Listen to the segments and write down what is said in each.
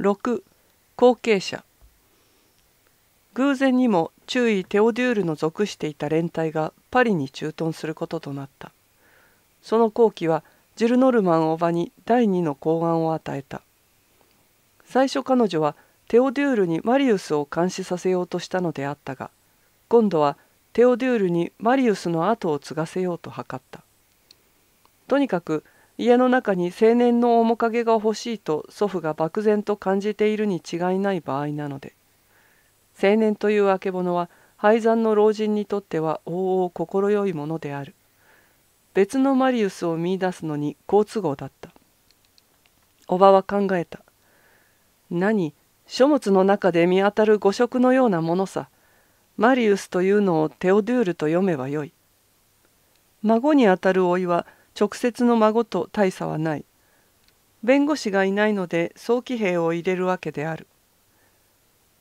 6後継者偶然にも中尉テオデュールの属していた連隊がパリに駐屯することとなったその後期はジル・ノルマン叔母に第二の公安を与えた最初彼女はテオデュールにマリウスを監視させようとしたのであったが今度はテオデュールにマリウスの後を継がせようと図ったとにかく家の中に青年の面影が欲しいと祖父が漠然と感じているに違いない場合なので青年というあけぼのは廃山の老人にとっては往々快いものである別のマリウスを見いだすのに好都合だったおばは考えた何書物の中で見当たる誤色のようなものさマリウスというのをテオドゥールと読めばよい孫にあたる老いは直接の孫と大差はない弁護士がいないので早期兵を入れるわけである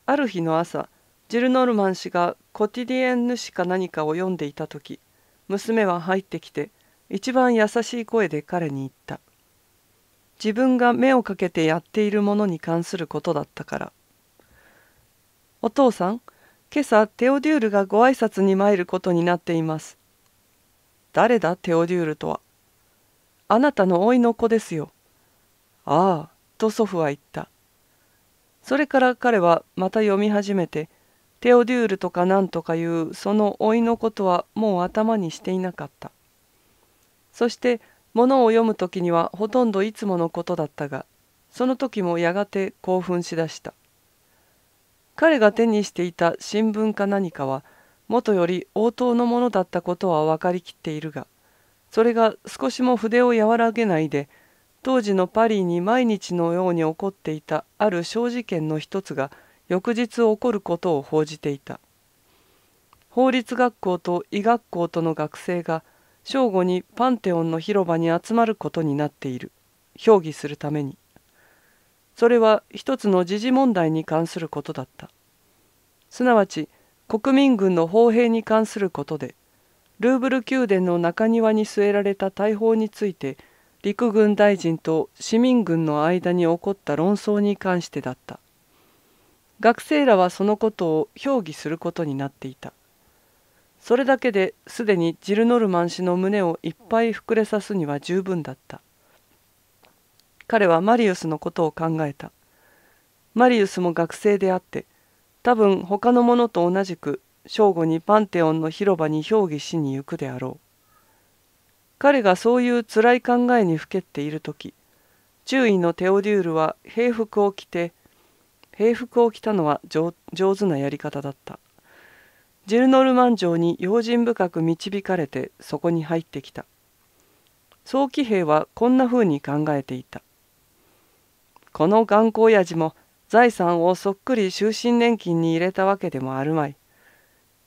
ある日の朝ジル・ノルマン氏がコティディエンヌ氏か何かを読んでいた時娘は入ってきて一番優しい声で彼に言った自分が目をかけてやっているものに関することだったからお父さん今朝テオデュールがご挨拶に参ることになっています誰だテオデュールとはあなたの甥の子ですよ。ああ、と祖父は言った。それから彼はまた読み始めて、テオデュールとかなんとかいうその甥のことはもう頭にしていなかった。そして、物を読む時にはほとんどいつものことだったが、その時もやがて興奮しだした。彼が手にしていた新聞か何かは、もとより応答のものだったことは分かりきっているが、それが少しも筆を和らげないで当時のパリに毎日のように起こっていたある小事件の一つが翌日起こることを報じていた法律学校と医学校との学生が正午にパンテオンの広場に集まることになっている評議するためにそれは一つの時事問題に関することだったすなわち国民軍の砲兵に関することでルーブル宮殿の中庭に据えられた大砲について陸軍大臣と市民軍の間に起こった論争に関してだった学生らはそのことを評議することになっていたそれだけですでにジル・ノルマン氏の胸をいっぱい膨れさすには十分だった彼はマリウスのことを考えたマリウスも学生であって多分他の者と同じく正午にパンテオンの広場に評議しに行くであろう。彼がそういう辛い考えにふけっている時注意のテオデュールは平服を着て平服を着たのは上手なやり方だったジルノルマン城に用心深く導かれてそこに入ってきた早期兵はこんなふうに考えていたこの頑固親父も財産をそっくり終身年金に入れたわけでもあるまい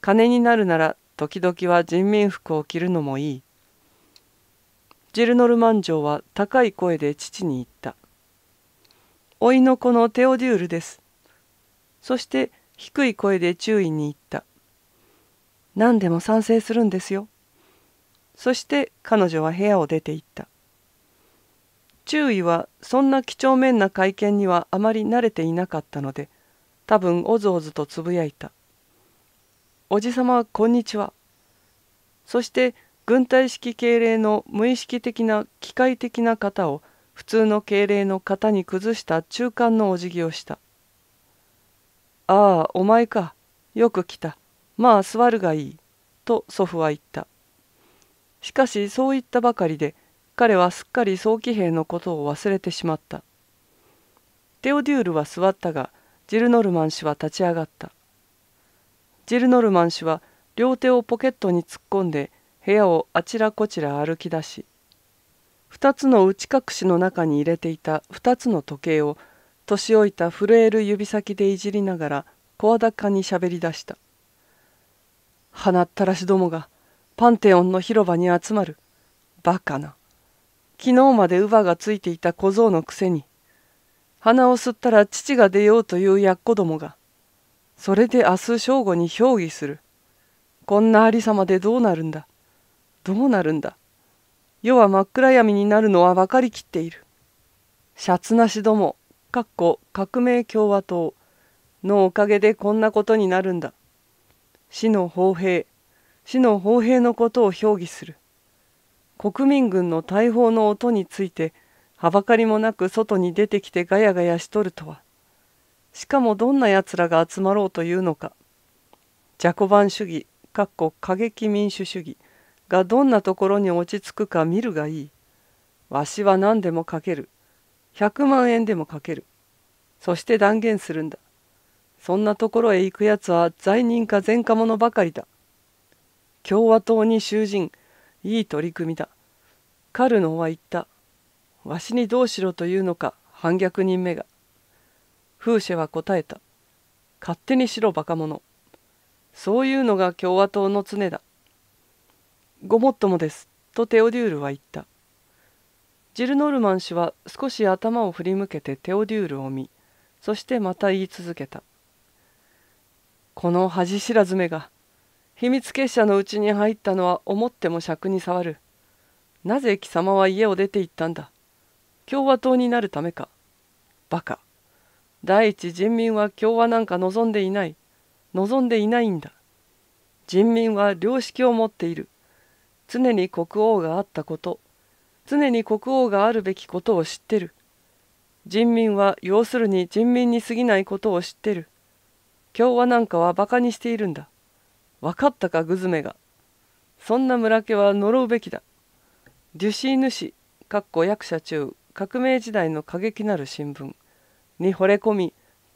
金になるなら時々は人民服を着るのもいい。ジルノルマン城は高い声で父に言った。甥いの子のテオデュールです。そして低い声で注意に言った。何でも賛成するんですよ。そして彼女は部屋を出て行った。注意はそんな几帳面な会見にはあまり慣れていなかったので、多分おずおずとつぶやいた。おじさまこんにちは」そして軍隊式敬礼の無意識的な機械的な型を普通の敬礼の型に崩した中間のお辞儀をした「ああお前かよく来たまあ座るがいい」と祖父は言ったしかしそう言ったばかりで彼はすっかり早期兵のことを忘れてしまったテオデュールは座ったがジルノルマン氏は立ち上がったジルノルマン氏は両手をポケットに突っ込んで部屋をあちらこちら歩き出し2つの内隠しの中に入れていた2つの時計を年老いた震える指先でいじりながら声高にしゃべり出した鼻ったらしどもがパンテオンの広場に集まるバカな昨日まで乳母がついていた小僧のくせに鼻を吸ったら父が出ようというやっこどもがそれで明日正午に評議する。こんなありさまでどうなるんだどうなるんだ世は真っ暗闇になるのは分かりきっている。シャツなしども、かっこ革命共和党のおかげでこんなことになるんだ。死の砲兵、死の砲兵のことを評議する。国民軍の大砲の音について、はばかりもなく外に出てきてガヤガヤしとるとは。しかもどんな奴らが集まろうというのかジャコバン主義かっこ過激民主主義がどんなところに落ち着くか見るがいいわしは何でもかける百万円でもかけるそして断言するんだそんなところへ行く奴は罪人か善科者ばかりだ共和党に囚人いい取り組みだカルノは言ったわしにどうしろというのか反逆人目が風車は答えた。勝手にしろバカ者。そういうのが共和党の常だ。ごもっともです、とテオデュールは言った。ジルノルマン氏は少し頭を振り向けてテオデュールを見、そしてまた言い続けた。この恥知らずめが、秘密結社のうちに入ったのは思っても尺に触る。なぜ貴様は家を出て行ったんだ。共和党になるためか。バカ。第一人民は共和なんか望んでいない。望んでいないんだ。人民は良識を持っている。常に国王があったこと。常に国王があるべきことを知ってる。人民は要するに人民に過ぎないことを知ってる。共和なんかは馬鹿にしているんだ。分かったかグズメが。そんな村家は呪うべきだ。デュシーヌ氏、かっこ役者中、革命時代の過激なる新聞。に惚れ込み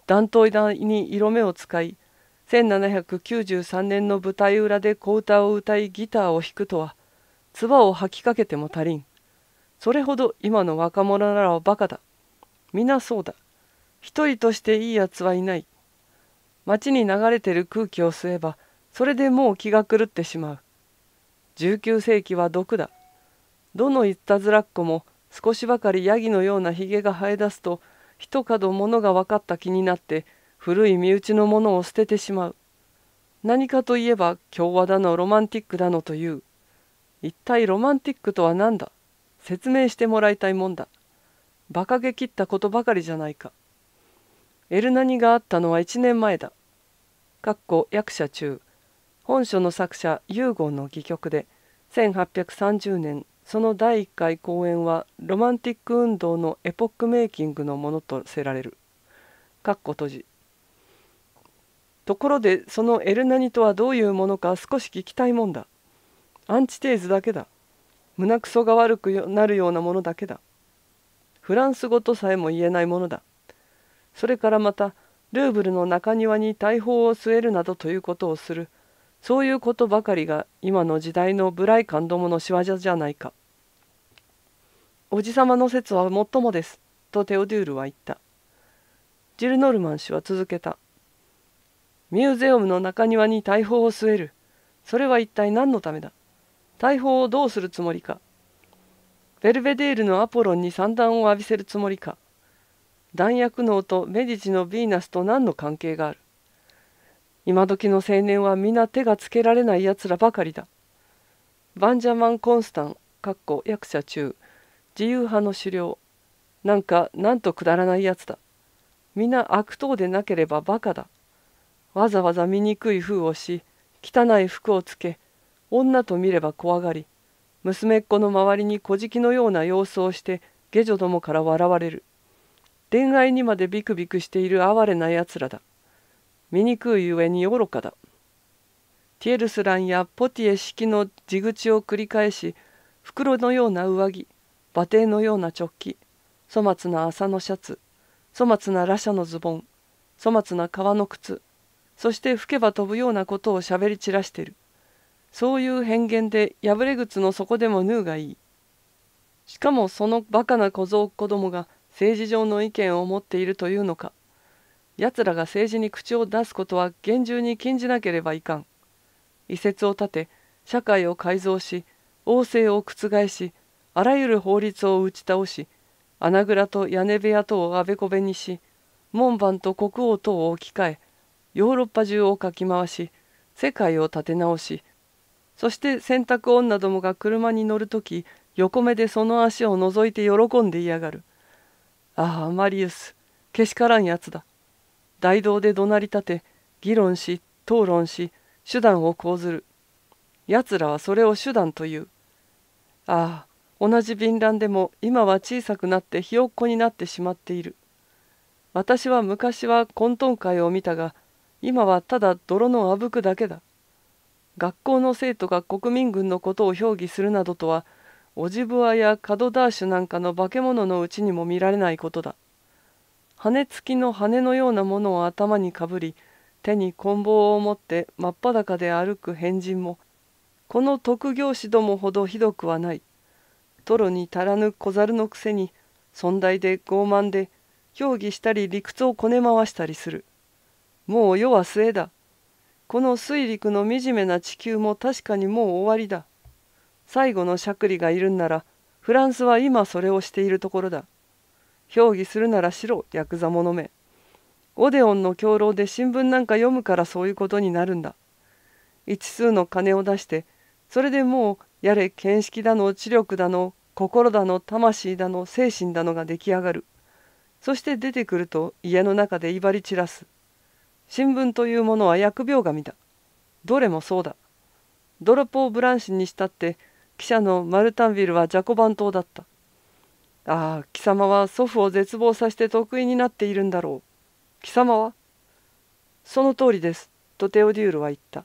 断頭台に色目を使い1793年の舞台裏で小唄を歌いギターを弾くとは唾を吐きかけても足りんそれほど今の若者ならバカだ皆そうだ一人としていいやつはいない街に流れてる空気を吸えばそれでもう気が狂ってしまう19世紀は毒だどのいたずらっ子も少しばかりヤギのようなひげが生え出すと一角物が分かった気になって古い身内のものを捨ててしまう何かといえば共和だのロマンティックだのという一体ロマンティックとは何だ説明してもらいたいもんだ馬鹿げ切ったことばかりじゃないかエルナニがあったのは1年前だかっこ役者中本書の作者ユーゴンの戯曲で1830年その第1回公演はロマンティック運動のエポックメイキングのものとせられる。閉じところでそのエルナニとはどういうものか少し聞きたいもんだ。アンチテーズだけだ。胸くそが悪くなるようなものだけだ。フランス語とさえも言えないものだ。それからまたルーブルの中庭に大砲を据えるなどということをする。そういうことばかりが今の時代の無頼感どもの仕業じゃないか。おじさまの説はもっともです、とテオデュールは言った。ジルノルマン氏は続けた。ミューゼウムの中庭に大砲を据える。それは一体何のためだ大砲をどうするつもりかベルベデールのアポロンに散弾を浴びせるつもりか弾薬能とメディチのヴィーナスと何の関係がある今時の青年は皆手がつけられないやつらばかりだ。バンジャマン・コンスタン、かっこ役者中、自由派の狩猟、なんかなんとくだらないやつだ。皆悪党でなければバカだ。わざわざ醜い風をし、汚い服をつけ、女と見れば怖がり、娘っ子の周りに小じきのような様子をして、下女どもから笑われる。恋愛にまでビクビクしている哀れなやつらだ。醜いゆえに愚かだ。ティエルスランやポティエ式の地口を繰り返し、袋のような上着、馬蹄のような直帰、粗末な麻のシャツ、粗末な羅車のズボン、粗末な革の靴、そして吹けば飛ぶようなことをしゃべり散らしてる。そういう偏見で破れ靴の底でも縫うがいい。しかもそのバカな小僧子供が政治上の意見を持っているというのか。奴らが政治に口を出すことは厳重に禁じなければいかん。遺説を立て、社会を改造し、王政を覆し、あらゆる法律を打ち倒し、穴蔵と屋根部屋等をあべこべにし、門番と国王等を置き換え、ヨーロッパ中をかき回し、世界を立て直し、そして洗濯女どもが車に乗るとき、横目でその足を覗いて喜んでいやがる。ああ、マリウス、けしからんやつだ。大道で怒鳴り立て議論し討論し手段を講ずる奴らはそれを手段というああ同じ敏乱でも今は小さくなってひよっこになってしまっている私は昔は混沌会を見たが今はただ泥のあぶくだけだ学校の生徒が国民軍のことを評議するなどとはオジブアやカドダーシュなんかの化け物のうちにも見られないことだ羽付きの羽のようなものを頭にかぶり手に棍棒を持って真っ裸で歩く変人もこの徳行士どもほどひどくはないトロに足らぬ小猿のくせに尊大で傲慢で評議したり理屈をこね回したりするもう世は末だこの水陸の惨めな地球も確かにもう終わりだ最後のしゃくりがいるんならフランスは今それをしているところだ評議するなら白ヤクザ者めオデオンの兵糧で新聞なんか読むからそういうことになるんだ一数の金を出してそれでもうやれ見識だの知力だの心だの魂だの精神だのが出来上がるそして出てくると家の中で威張り散らす新聞というものは疫病神だどれもそうだドロポー・ブランシンにしたって記者のマルタンビルはジャコバン島だったああ貴様は祖父を絶望させて得意になっているんだろう貴様はその通りですとテオデュールは言った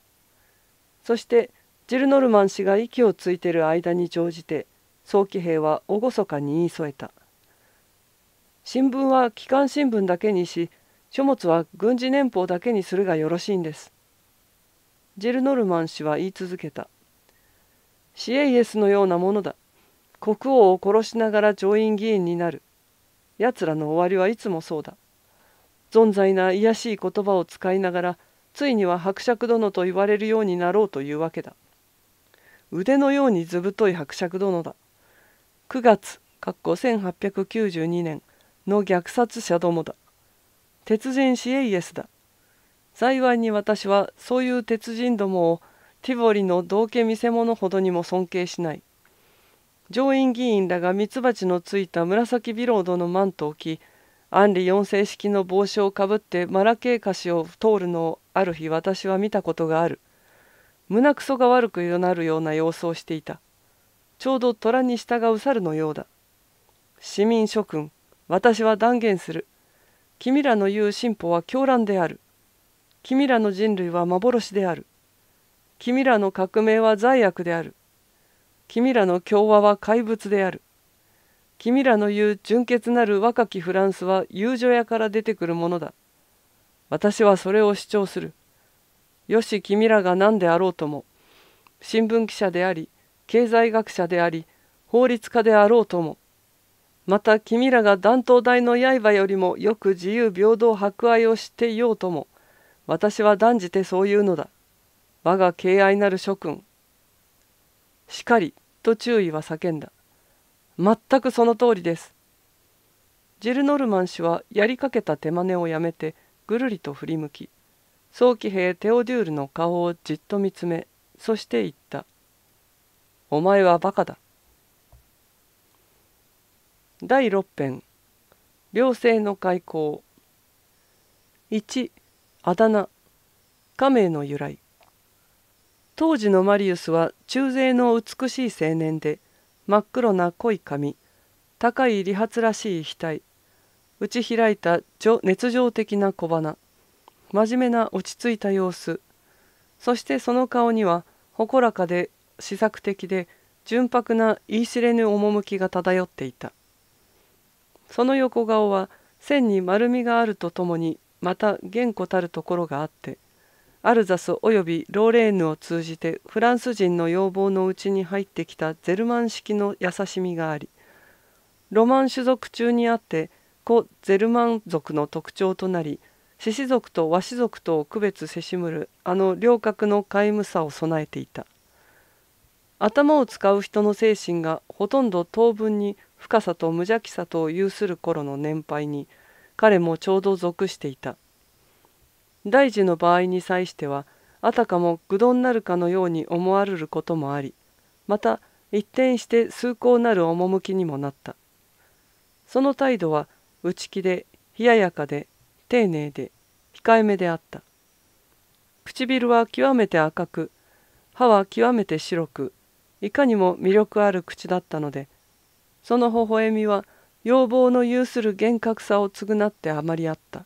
そしてジルノルマン氏が息をついてる間に乗じて早期兵は厳かに言い添えた新聞は機関新聞だけにし書物は軍事年報だけにするがよろしいんですジルノルマン氏は言い続けたシエイエスのようなものだ国王を殺しながら上院議員になる奴らの終わりはいつもそうだ存在な卑しい言葉を使いながらついには伯爵殿と言われるようになろうというわけだ腕のように図太い伯爵殿だ9月かっこ1892年の虐殺者どもだ鉄人シエイエスだ幸いに私はそういう鉄人どもをティボリの道家見せ物ほどにも尊敬しない上院議員らがミツバチのついた紫ビロードのマントを着ン里四世式の帽子をかぶってマラケーカシを通るのをある日私は見たことがある胸くそが悪くなるような様子をしていたちょうど虎に従う猿のようだ市民諸君私は断言する君らの言う進歩は狂乱である君らの人類は幻である君らの革命は罪悪である君らの共和は怪物である。君らの言う純潔なる若きフランスは遊女屋から出てくるものだ。私はそれを主張する。よし君らが何であろうとも、新聞記者であり、経済学者であり、法律家であろうとも、また君らが断頭台の刃よりもよく自由平等博愛を知っていようとも、私は断じてそういうのだ。我が敬愛なる諸君、しかりと注意は叫んだ全くその通りですジル・ノルマン氏はやりかけた手真似をやめてぐるりと振り向き早期兵テオデュールの顔をじっと見つめそして言った「お前はバカだ」第6編「両性の開口」1あだ名「亀の由来」当時のマリウスは中世の美しい青年で真っ黒な濃い髪高い理髪らしい額打ち開いた熱情的な小鼻真面目な落ち着いた様子そしてその顔には朗らかで試作的で純白な言い知れぬ趣が漂っていたその横顔は線に丸みがあるとともにまた厳固たるところがあって「アルザス及びローレーヌを通じてフランス人の要望のうちに入ってきたゼルマン式の優しみがありロマン種族中にあって古ゼルマン族の特徴となり獅子族と和紙族とを区別せしむるあの両角の皆無さを備えていた頭を使う人の精神がほとんど当分に深さと無邪気さとを有する頃の年配に彼もちょうど属していた。大事の場合に際してはあたかも愚鈍なるかのように思われることもありまた一転して崇高なる趣にもなったその態度は内気で冷ややかで丁寧で控えめであった唇は極めて赤く歯は極めて白くいかにも魅力ある口だったのでその微笑みは要望の有する厳格さを償ってあまりあった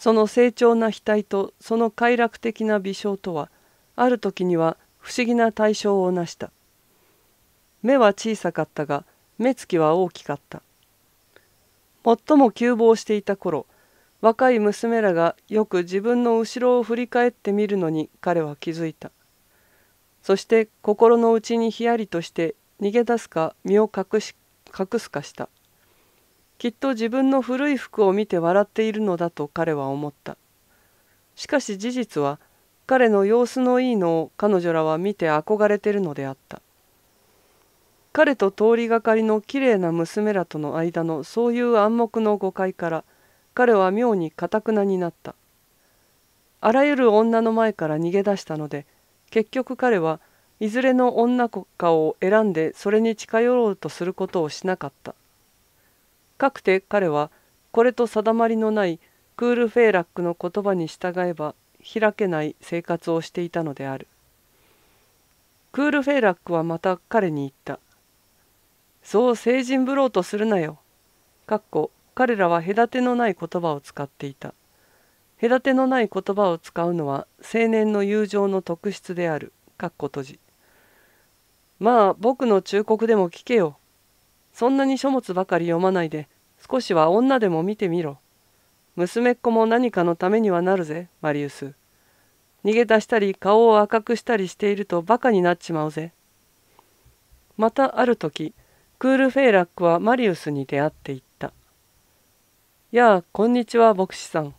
その成長な額とその快楽的な微笑とはある時には不思議な対象を成した目は小さかったが目つきは大きかった最も窮乏していた頃若い娘らがよく自分の後ろを振り返ってみるのに彼は気づいたそして心の内にひやりとして逃げ出すか身を隠し隠すかしたきっと自分の古い服を見て笑っているのだと彼は思った。しかし事実は彼の様子のいいのを彼女らは見て憧れてるのであった。彼と通りがかりのきれいな娘らとの間のそういう暗黙の誤解から彼は妙にかたくなになった。あらゆる女の前から逃げ出したので結局彼はいずれの女かを選んでそれに近寄ろうとすることをしなかった。かくて彼はこれと定まりのないクール・フェイラックの言葉に従えば開けない生活をしていたのであるクール・フェイラックはまた彼に言った「そう成人ぶろうとするなよ」かっこ彼らは隔てのない言葉を使っていた隔てのない言葉を使うのは青年の友情の特質である。かっこ閉じまあ僕の忠告でも聞けよ。そんなに書物ばかり読まないで少しは女でも見てみろ娘っ子も何かのためにはなるぜマリウス逃げ出したり顔を赤くしたりしているとバカになっちまうぜまたある時クール・フェイラックはマリウスに出会っていった「やあこんにちは牧師さん」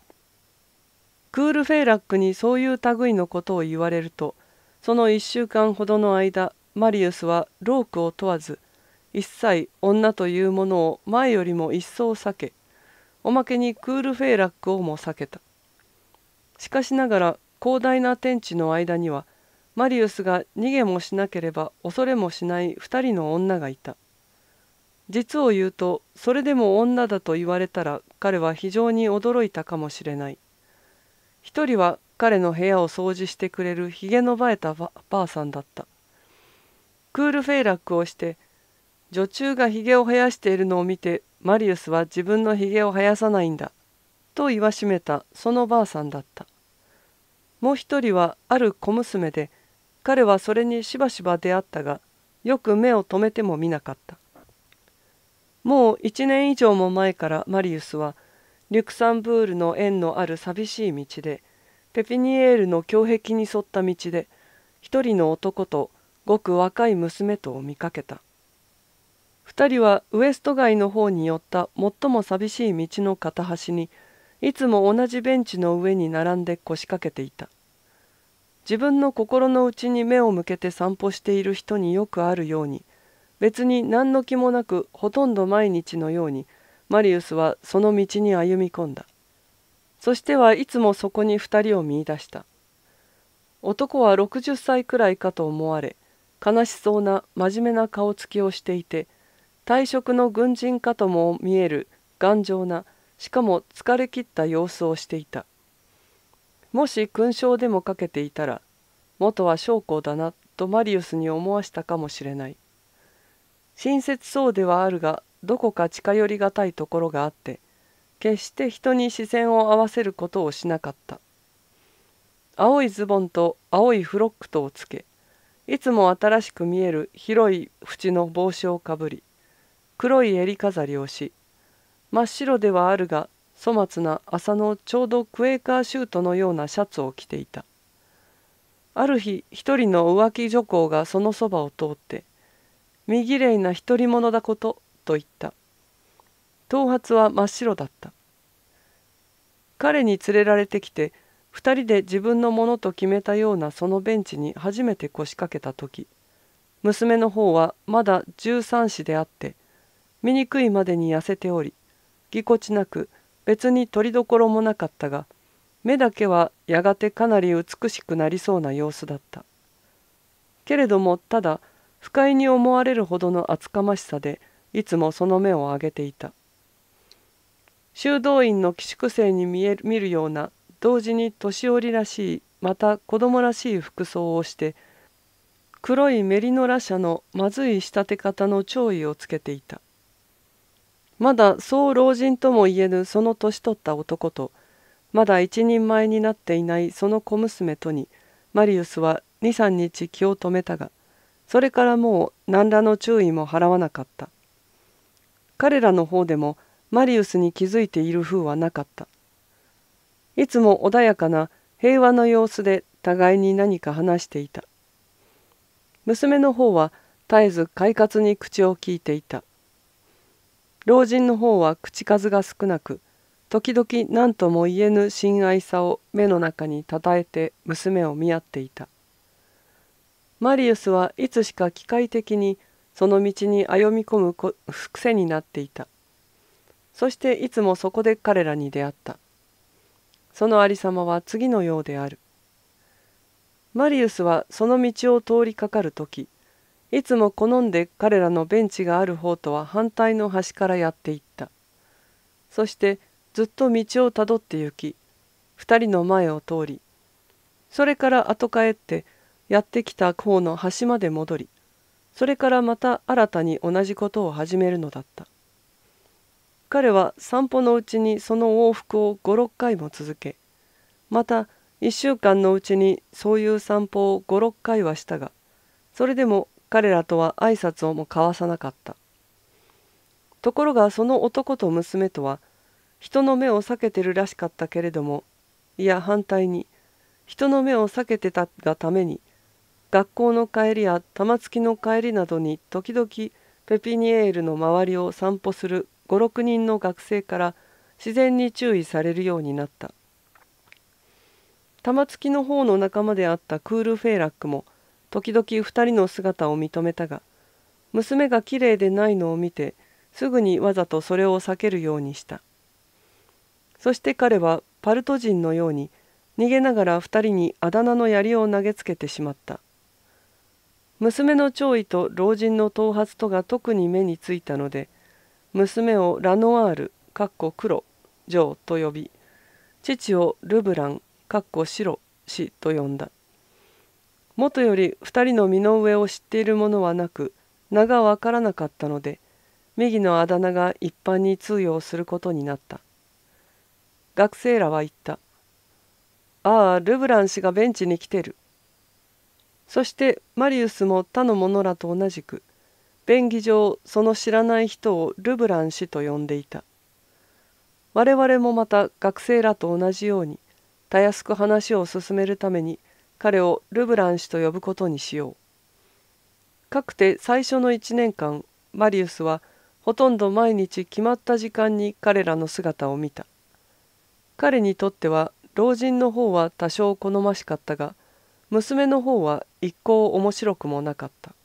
クール・フェイラックにそういう類のことを言われるとその1週間ほどの間マリウスはロークを問わず一切女というものを前よりも一層避けおまけにクールフェイラックをも避けたしかしながら広大な天地の間にはマリウスが逃げもしなければ恐れもしない2人の女がいた実を言うとそれでも女だと言われたら彼は非常に驚いたかもしれない一人は彼の部屋を掃除してくれるひげのばえたばあさんだったクールフェイラックをして女中がひげを生やしているのを見てマリウスは自分のひげを生やさないんだと言わしめたそのばあさんだったもう一人はある小娘で彼はそれにしばしば出会ったがよく目を留めても見なかったもう一年以上も前からマリウスはリュクサンブールの縁のある寂しい道でペピニエールの胸壁に沿った道で一人の男とごく若い娘とを見かけた。2人はウエスト街の方に寄った最も寂しい道の片端にいつも同じベンチの上に並んで腰掛けていた自分の心の内に目を向けて散歩している人によくあるように別に何の気もなくほとんど毎日のようにマリウスはその道に歩み込んだそしてはいつもそこに2人を見いだした男は60歳くらいかと思われ悲しそうな真面目な顔つきをしていて退職の軍人かとも見える頑丈なしかも疲れ切った様子をしていたもし勲章でもかけていたら元は将校だなとマリウスに思わしたかもしれない親切そうではあるがどこか近寄りがたいところがあって決して人に視線を合わせることをしなかった青いズボンと青いフロックとをつけいつも新しく見える広い縁の帽子をかぶり黒い襟飾りをし真っ白ではあるが粗末な麻のちょうどクエーカーシュートのようなシャツを着ていたある日一人の浮気女工がそのそばを通って「身ぎれいな独り者だこと」と言った頭髪は真っ白だった彼に連れられてきて2人で自分のものと決めたようなそのベンチに初めて腰掛けた時娘の方はまだ13子であって醜いまでに痩せておりぎこちなく別に取りどころもなかったが目だけはやがてかなり美しくなりそうな様子だったけれどもただ不快に思われるほどの厚かましさでいつもその目を上げていた修道院の寄宿生に見える見るような同時に年寄りらしいまた子供らしい服装をして黒いメリノラ社のまずい仕立て方の弔意をつけていた。まだそう老人とも言えぬその年取った男とまだ一人前になっていないその小娘とにマリウスは23日気を止めたがそれからもう何らの注意も払わなかった彼らの方でもマリウスに気づいている風はなかったいつも穏やかな平和の様子で互いに何か話していた娘の方は絶えず快活に口をきいていた老人の方は口数が少なく時々何とも言えぬ親愛さを目の中にたたえて娘を見合っていたマリウスはいつしか機械的にその道に歩み込む癖になっていたそしていつもそこで彼らに出会ったそのありさまは次のようであるマリウスはその道を通りかかる時いつも好んで彼らのベンチがある方とは反対の端からやっていったそしてずっと道をたどって行き2人の前を通りそれから後帰ってやってきた方の端まで戻りそれからまた新たに同じことを始めるのだった彼は散歩のうちにその往復を56回も続けまた1週間のうちにそういう散歩を56回はしたがそれでも彼らとは挨拶をも交わさなかった。ところがその男と娘とは人の目を避けてるらしかったけれどもいや反対に人の目を避けてたがために学校の帰りや玉突きの帰りなどに時々ペピニエールの周りを散歩する56人の学生から自然に注意されるようになった玉突きの方の仲間であったクール・フェイラックも時々2人の姿を認めたが娘がきれいでないのを見てすぐにわざとそれを避けるようにしたそして彼はパルト人のように逃げながら2人にあだ名の槍を投げつけてしまった娘の弔意と老人の頭髪とが特に目についたので娘をラノアールかっこ黒ジョーと呼び父をルブランかっこ白氏と呼んだもとより二人の身の上を知っているものはなく名が分からなかったので右のあだ名が一般に通用することになった学生らは言った「ああルブラン氏がベンチに来てる」そしてマリウスも他の者らと同じく便宜上その知らない人をルブラン氏と呼んでいた我々もまた学生らと同じようにたやすく話を進めるために「彼をルブラン氏と呼ぶことにしよう。かくて最初の1年間マリウスはほとんど毎日決まった時間に彼らの姿を見た。彼にとっては老人の方は多少好ましかったが娘の方は一向面白くもなかった。